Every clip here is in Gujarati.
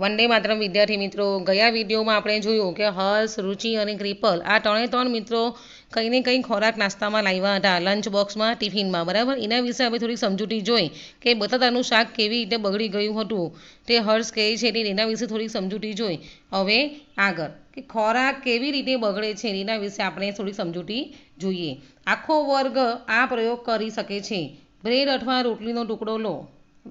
વંદે માત્રમ વિદ્યાર્થી મિત્રો ગયા વિડીયોમાં આપણે જોયું કે હર્ષ રુચિ અને ક્રિપલ આ ત્રણે ત્રણ મિત્રો કંઈને કંઈ ખોરાક નાસ્તામાં લાવ્યા હતા લંચ બોક્સમાં ટિફિનમાં બરાબર એના વિશે આપણે થોડી સમજૂતી જોઈ કે બટાટાનું શાક કેવી રીતે બગડી ગયું હતું તે હર્ષ કહે છે તે એના વિશે થોડી સમજૂતી જોઈ હવે આગળ કે ખોરાક કેવી રીતે બગડે છે એના વિશે આપણે થોડી સમજૂતી જોઈએ આખો વર્ગ આ પ્રયોગ કરી શકે છે બ્રેડ અથવા રોટલીનો ટુકડો લો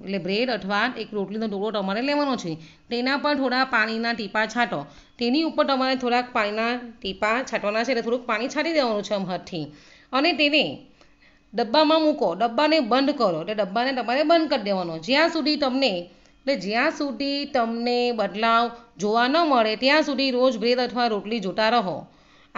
એટલે બ્રેડ અથવા એક રોટલીનો ટુકડો તમારે લેવાનો છે તેના પર થોડા પાણીના ટીપા છાંટો તેની ઉપર તમારે થોડાક પાણીના ટીપા છાંટવાના છે એટલે થોડુંક પાણી છાંટી દેવાનું છે આમ હાથથી અને તેને ડબ્બામાં મૂકો ડબ્બાને બંધ કરો એટલે ડબ્બાને તમારે બંધ કરી દેવાનો જ્યાં સુધી તમને એટલે જ્યાં સુધી તમને બદલાવ જોવા ન મળે ત્યાં સુધી રોજ બ્રેડ અથવા રોટલી જોતા રહો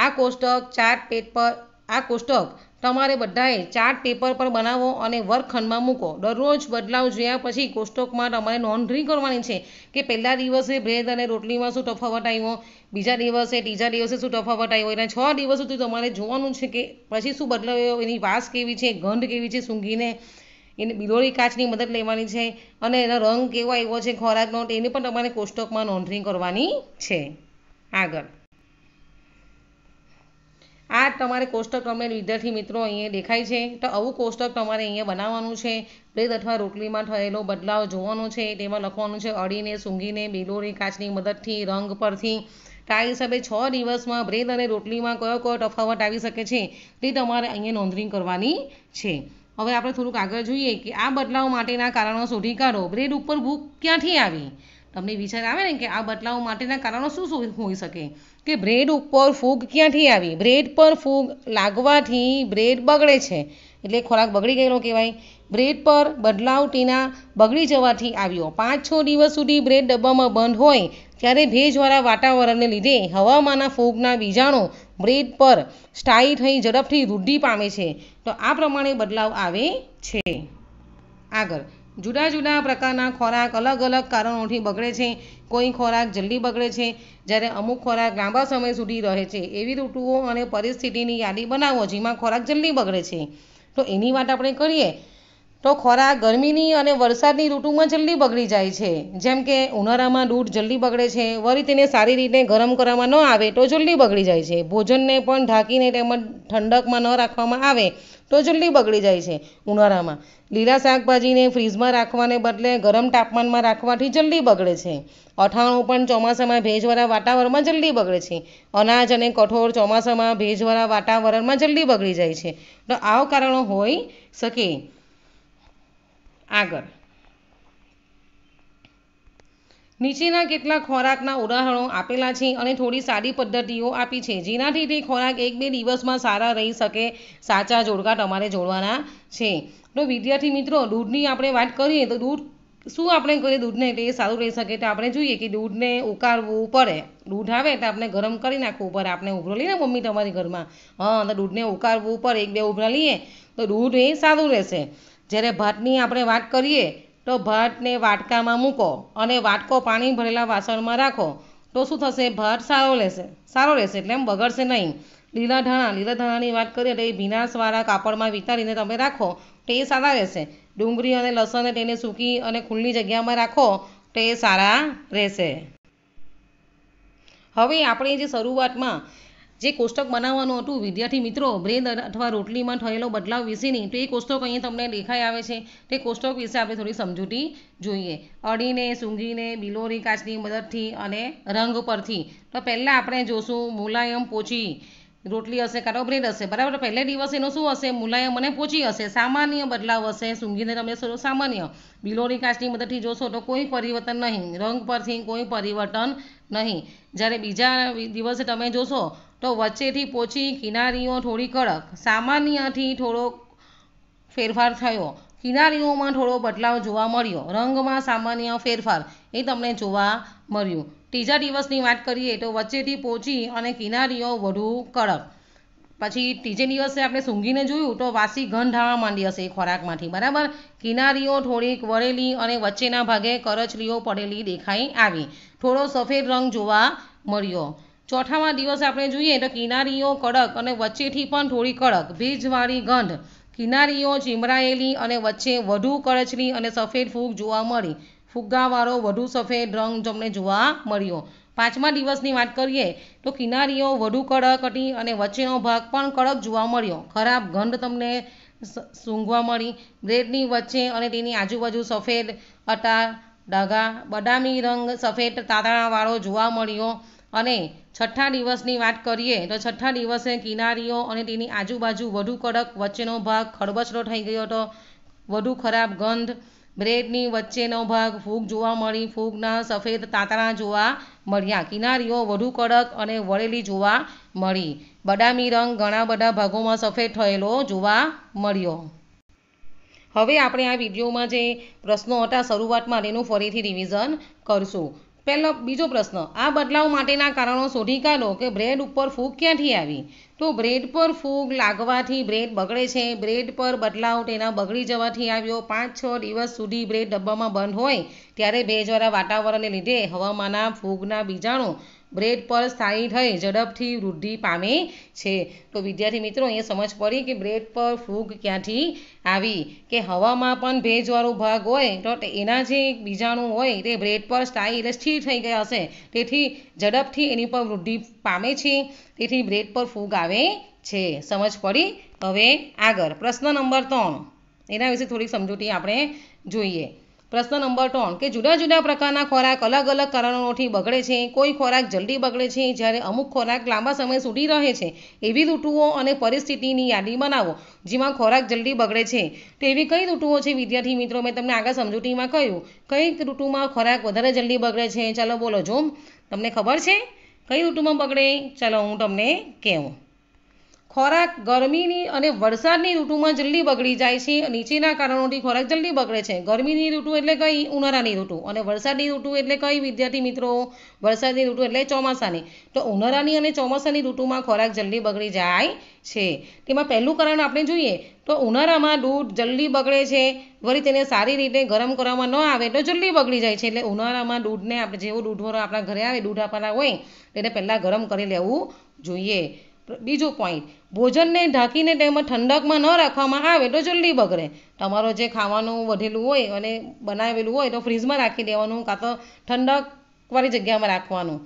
આ કોષ્ટક ચાર પેટ પર આ કોષ્ટક તમારે બધાએ ચાર્ટ પેપર પર બનાવો અને વર્ગખંડમાં મૂકો દરરોજ બદલાવ જોયા પછી કોષ્ટકમાં તમારે નોંધણી કરવાની છે કે પહેલા દિવસે ભેદ અને રોટલીમાં શું તફાવત આવ્યો બીજા દિવસે ત્રીજા દિવસે શું તફાવત આવ્યો એના છ દિવસ સુધી તમારે જોવાનું છે કે પછી શું બદલાવ્યો એની વાસ કેવી છે ગંધ કેવી છે સૂંઘીને એને બિલોળી કાચની મદદ લેવાની છે અને એનો રંગ કેવો આવ્યો છે ખોરાકનો એને પણ તમારે કોષ્ટકમાં નોંધણી કરવાની છે આગળ આ તમારે કોષ્ટક તમને વિદ્યાર્થી મિત્રો અહીંયા દેખાય છે તો આવું કોષ્ટક તમારે અહીંયા બનાવવાનું છે બ્રેડ અથવા રોટલીમાં થયેલો બદલાવ જોવાનો છે તેમાં લખવાનું છે અડીને સૂંઘીને બેલોની કાચની મદદથી રંગ પરથી આ હિસાબે છ દિવસમાં બ્રેડ અને રોટલીમાં કયો કયો તફાવત આવી શકે છે તે તમારે અહીંયા નોંધણી કરવાની છે હવે આપણે થોડુંક આગળ જોઈએ કે આ બદલાવ માટેના કારણો શોધી કાઢો બ્રેડ ઉપર ભૂખ ક્યાંથી આવી તમને વિચાર આવે ને કે આ બદલાવ માટેના કારણો શું શું હોઈ શકે કે બ્રેડ ઉપર ફૂગ ક્યાંથી આવી બ્રેડ પર ફૂગ લાગવાથી બ્રેડ બગડે છે એટલે ખોરાક બગડી ગયેલો કહેવાય બ્રેડ પર બદલાવ ટીના બગડી જવાથી આવ્યો પાંચ છ દિવસ સુધી બ્રેડ ડબ્બામાં બંધ હોય ત્યારે ભેજવાળા વાતાવરણને લીધે હવામાંના ફૂગના બીજાણુ બ્રેડ પર સ્ટાઈ થઈ ઝડપથી વૃદ્ધિ પામે છે તો આ પ્રમાણે બદલાવ આવે છે આગળ જુદા જુદા પ્રકારના ખોરાક અલગ અલગ કારણોથી બગડે છે કોઈ ખોરાક જલ્દી બગડે છે જ્યારે અમુક ખોરાક લાંબા સમય સુધી રહે છે એવી ઋતુઓ અને પરિસ્થિતિની યાદી બનાવો જેમાં ખોરાક જલ્દી બગડે છે તો એની વાત આપણે કરીએ તો ખોરાક ગરમીની અને વરસાદની ઋતુમાં જલ્દી બગડી જાય છે જેમ કે ઉનાળામાં દૂધ જલ્દી બગડે છે વળી તેને સારી રીતે ગરમ કરવામાં ન આવે તો જલ્દી બગડી જાય છે ભોજનને પણ ઢાંકીને તેમજ ઠંડકમાં ન રાખવામાં આવે તો જલ્દી બગડી જાય છે ઉનાળામાં લીલા શાકભાજીને ફ્રીજમાં રાખવાને બદલે ગરમ તાપમાનમાં રાખવાથી જલ્દી બગડે છે અથાણું પણ ચોમાસામાં ભેજવાળા વાતાવરણમાં જલ્દી બગડે છે અનાજ અને કઠોળ ચોમાસામાં ભેજવાળા વાતાવરણમાં જલ્દી બગડી જાય છે તો આવા કારણો હોઈ શકે આગળ નીચેના કેટલા ખોરાકના ઉદાહરણો આપેલા છે અને થોડી સારી પદ્ધતિઓ આપી છે જેનાથી તે ખોરાક એક બે દિવસમાં સારા રહી શકે સાચા જોડકા તમારે જોડવાના છે તો વિદ્યાર્થી મિત્રો દૂધની આપણે વાત કરીએ તો દૂધ શું આપણે કરીએ દૂધને તે સારું રહી શકે તો આપણે જોઈએ કે દૂધને ઉકાળવું પડે દૂધ આવે તો આપણે ગરમ કરી નાખવું પડે આપણે ઉભરો લઈએ મમ્મી તમારી ઘરમાં હા તો દૂધને ઉકાળવું પડે એક બે ઉભરા લઈએ તો દૂધ એ સારું રહેશે જ્યારે ભાતની આપણે વાત કરીએ તો ભાતને વાટકામાં મૂકો અને વાટકો પાણી ભરેલા વાસણમાં રાખો તો શું થશે ભાત સારો રહેશે સારો રહેશે એટલે એમ બગડશે નહીં લીલા ધાણા લીલા ધાણાની વાત કરીએ તો એ ભીનાશવાળા કાપડમાં વિતારીને તમે રાખો તો એ સારા રહેશે ડુંગળી અને લસણને તેને સૂકી અને ખુલ્લી જગ્યામાં રાખો તો એ સારા રહેશે હવે આપણે જે શરૂઆતમાં જે કોષ્ટક બનાવવાનું હતું વિદ્યાર્થી મિત્રો બ્રેડ અથવા રોટલીમાં થયેલો બદલાવ વિશેની તો એ કોષ્ટક અહીં તમને દેખાઈ આવે છે તે કોષ્ટક વિશે આપણે થોડી સમજૂતી જોઈએ અડીને સૂંઘીને બિલોરી કાચની મદદથી અને રંગ પરથી તો પહેલાં આપણે જોશું મુલાયમ પોચી રોટલી હશે કાં તો બ્રેડ હશે બરાબર પહેલે દિવસેનો શું હશે મુલાયમ અને પોચી હશે સામાન્ય બદલાવ હશે સૂંઘીને તમે સામાન્ય બિલોરી કાચની મદદથી જોશો તો કોઈ પરિવર્તન નહીં રંગ પરથી કોઈ પરિવર્તન નહીં જ્યારે બીજા દિવસે તમે જોશો તો વચ્ચેથી પોચી કિનારીઓ થોડી કડક સામાન્યથી થોડો ફેરફાર થયો કિનારીઓમાં થોડો બદલાવ જોવા મળ્યો રંગમાં સામાન્ય ફેરફાર એ તમને જોવા મળ્યું ત્રીજા દિવસની વાત કરીએ તો વચ્ચેથી પોચી અને કિનારીઓ વધુ કડક પછી ત્રીજે દિવસે આપણે સૂંઘીને જોયું તો વાસી ઘન ધાવા માંડી હશે એ ખોરાકમાંથી બરાબર કિનારીઓ થોડીક વળેલી અને વચ્ચેના ભાગે કરચલીઓ પડેલી દેખાઈ આવી થોડો સફેદ રંગ જોવા મળ્યો ચોથામાં દિવસ આપણે જોઈએ તો કિનારીઓ કડક અને વચ્ચેથી પણ થોડી કડક ભીજવાળી ગંધ કિનારીઓ ચીમરાયેલી અને વચ્ચે વધુ કરચલી અને સફેદ ફૂગ જોવા મળી ફુગ્ગાવાળો વધુ સફેદ રંગ તમને જોવા મળ્યો પાંચમા દિવસની વાત કરીએ તો કિનારીઓ વધુ કડક હતી અને વચ્ચેનો ભાગ પણ કડક જોવા મળ્યો ખરાબ ગંધ તમને સૂંઘવા મળી બ્રેડની વચ્ચે અને તેની આજુબાજુ સફેદ અટા ડાઘા બદામી રંગ સફેદ તાતણાવાળો જોવા મળ્યો અને છઠ્ઠા દિવસની વાત કરીએ તો છઠ્ઠા દિવસે કિનારીઓ અને તેની આજુબાજુ વધુ કડક વચ્ચેનો ભાગ ખરબચડો થઈ ગયો હતો વધુ ખરાબ ગંધ બ્રેડની વચ્ચેનો ભાગ ફૂગ જોવા મળી ફૂગના સફેદ તાંતણા જોવા મળ્યા કિનારીઓ વધુ કડક અને વળેલી જોવા મળી બદામી રંગ ઘણા બધા ભાગોમાં સફેદ થયેલો જોવા મળ્યો હવે આપણે આ વિડીયોમાં જે પ્રશ્નો હતા શરૂઆતમાં તેનું ફરીથી રિવિઝન કરશું પહેલો બીજો પ્રશ્ન આ બદલાવ માટેના કારણો શોધી કાઢો કે બ્રેડ ઉપર ફૂગ ક્યાંથી આવી તો બ્રેડ પર ફૂગ લાગવાથી બ્રેડ બગડે છે બ્રેડ પર બદલાવ તેના બગડી જવાથી આવ્યો પાંચ છ દિવસ સુધી બ્રેડ ડબ્બામાં બંધ હોય ત્યારે ભેજવાળા વાતાવરણને લીધે હવામાંના ફૂગના બીજાણુ બ્રેડ પર સ્થાયી થઈ ઝડપથી વૃદ્ધિ પામે છે તો વિદ્યાર્થી મિત્રો અહીંયા સમજ પડી કે બ્રેડ પર ફૂગ ક્યાંથી આવી કે હવામાં પણ ભેજવાળો ભાગ હોય તો એના જે બીજાણુ હોય તે બ્રેડ પર સ્થાયી એટલે સ્થિર થઈ ગયા હશે તેથી ઝડપથી એની પર વૃદ્ધિ પામે છે તેથી બ્રેડ પર ફૂગ આવે છે સમજ પડી હવે આગળ પ્રશ્ન નંબર ત્રણ એના વિશે થોડીક સમજૂતી આપણે જોઈએ પ્રશ્ન નંબર ત્રણ કે જુદા જુદા પ્રકારના ખોરાક અલગ અલગ કારણોથી બગડે છે કોઈ ખોરાક જલ્દી બગડે છે જ્યારે અમુક ખોરાક લાંબા સમય સુધી રહે છે એવી ઋતુઓ અને પરિસ્થિતિની યાદી બનાવો જેમાં ખોરાક જલ્દી બગડે છે તેવી કઈ ઋતુઓ છે વિદ્યાર્થી મિત્રો મેં તમને આગળ સમજૂતીમાં કહ્યું કઈ ઋતુમાં ખોરાક વધારે જલ્દી બગડે છે ચાલો બોલો જો તમને ખબર છે કઈ ઋતુમાં બગડે ચાલો હું તમને કહું ખોરાક ગરમીની અને વરસાદની ઋતુમાં જલ્દી બગડી જાય છે નીચેના કારણોથી ખોરાક જલ્દી બગડે છે ગરમીની ઋતુ એટલે કઈ ઉનાળાની ઋતુ અને વરસાદની ઋતુ એટલે કઈ વિદ્યાર્થી મિત્રો વરસાદની ઋતુ એટલે ચોમાસાની તો ઉનાળાની અને ચોમાસાની ઋતુમાં ખોરાક જલ્દી બગડી જાય છે તેમાં પહેલું કારણ આપણે જોઈએ તો ઉનાળામાં દૂધ જલ્દી બગડે છે વળી તેને સારી રીતે ગરમ કરવામાં ન આવે તો જલ્દી બગડી જાય છે એટલે ઉનાળામાં દૂધને આપણે જેવો દૂધવાળો આપણા ઘરે આવે દૂધ આપવાના હોય તેને પહેલાં ગરમ કરી લેવું જોઈએ બીજો પોઈન્ટ ભોજનને ઢાંકીને તેમાં ઠંડકમાં ન રાખવામાં આવે તો જલ્દી બગડે તમારો જે ખાવાનું વધેલું હોય અને બનાવેલું હોય તો ફ્રીઝમાં રાખી દેવાનું કાં તો ઠંડકવાળી જગ્યામાં રાખવાનું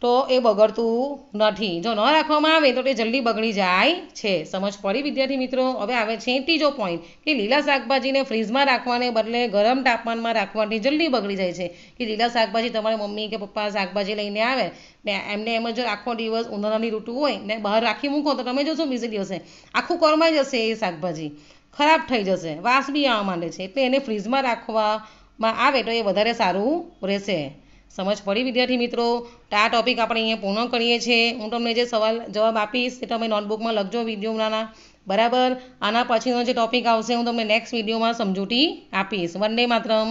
તો એ બગડતું નથી જો ન રાખવામાં આવે તો તે જલ્દી બગડી જાય છે સમજ પડી વિદ્યાર્થી મિત્રો હવે આવે છે ત્રીજો પોઈન્ટ કે લીલા શાકભાજીને ફ્રીજમાં રાખવાને બદલે ગરમ તાપમાનમાં રાખવાથી જલ્દી બગડી જાય છે કે લીલા શાકભાજી તમારી મમ્મી કે પપ્પા શાકભાજી લઈને આવે ને એમને એમ જો આખો દિવસ ઉનાળાની ઋતુ હોય ને બહાર રાખી મૂકો તો તમે જોશો બીજે દિવસે આખું કરમાઈ જશે એ શાકભાજી ખરાબ થઈ જશે વાસ બી આવવા માંડે છે એટલે એને ફ્રીજમાં રાખવામાં આવે તો એ વધારે સારું રહેશે સમજ પડી વિદ્યાર્થી મિત્રો તો આ ટોપિક આપણે અહીંયા પૂર્ણ કરીએ છીએ હું તમને જે સવાલ જવાબ આપીશ તે તમે નોટબુકમાં લખજો વિડીયોના બરાબર આના પછીનો જે ટોપિક આવશે હું તમને નેક્સ્ટ વિડીયોમાં સમજૂતી આપીશ વંદે માત્રમ